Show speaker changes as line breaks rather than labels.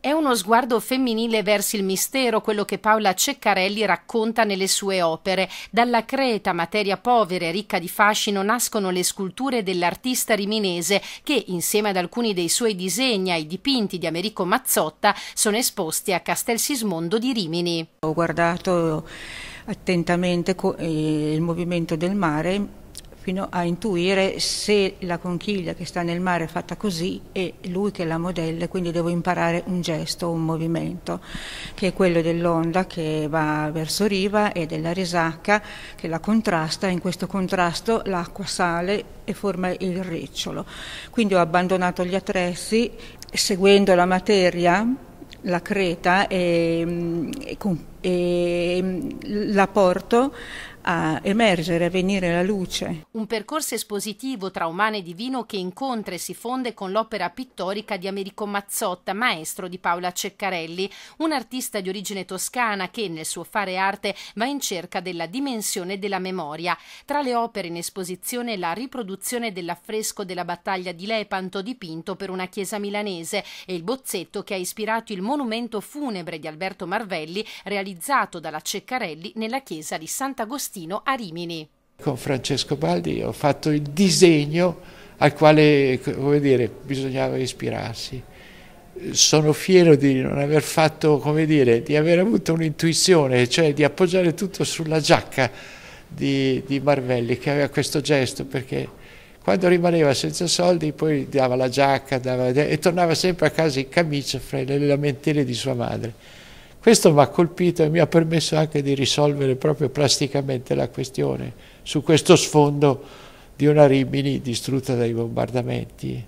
È uno sguardo femminile verso il mistero quello che Paola Ceccarelli racconta nelle sue opere. Dalla Creta, materia povera e ricca di fascino, nascono le sculture dell'artista riminese che, insieme ad alcuni dei suoi disegni ai dipinti di Americo Mazzotta, sono esposti a Castel Sismondo di Rimini. Ho
guardato attentamente eh, il movimento del mare fino a intuire se la conchiglia che sta nel mare è fatta così è lui che la modella, quindi devo imparare un gesto, un movimento, che è quello dell'onda che va verso riva e della risacca che la contrasta, in questo contrasto l'acqua sale e forma il ricciolo. Quindi ho abbandonato gli attrezzi seguendo la materia la creta e, mm, e, e, mm, la porto a emergere, a venire alla luce.
Un percorso espositivo tra umano e divino che incontra e si fonde con l'opera pittorica di Americo Mazzotta, maestro di Paola Ceccarelli, un artista di origine toscana che nel suo fare arte va in cerca della dimensione della memoria. Tra le opere in esposizione la riproduzione dell'affresco della battaglia di Lepanto dipinto per una chiesa milanese e il bozzetto che ha ispirato il monumento funebre di Alberto Marvelli realizzato dalla Ceccarelli nella chiesa di Sant'Agostino Agostino a Rimini.
Con Francesco Baldi ho fatto il disegno al quale dire, bisognava ispirarsi. Sono fiero di non aver fatto, come dire, di aver avuto un'intuizione, cioè di appoggiare tutto sulla giacca di, di Marvelli che aveva questo gesto perché quando rimaneva senza soldi poi dava la giacca dava, e tornava sempre a casa in camicia fra le lamentele di sua madre. Questo mi ha colpito e mi ha permesso anche di risolvere proprio plasticamente la questione su questo sfondo di una Rimini distrutta dai bombardamenti.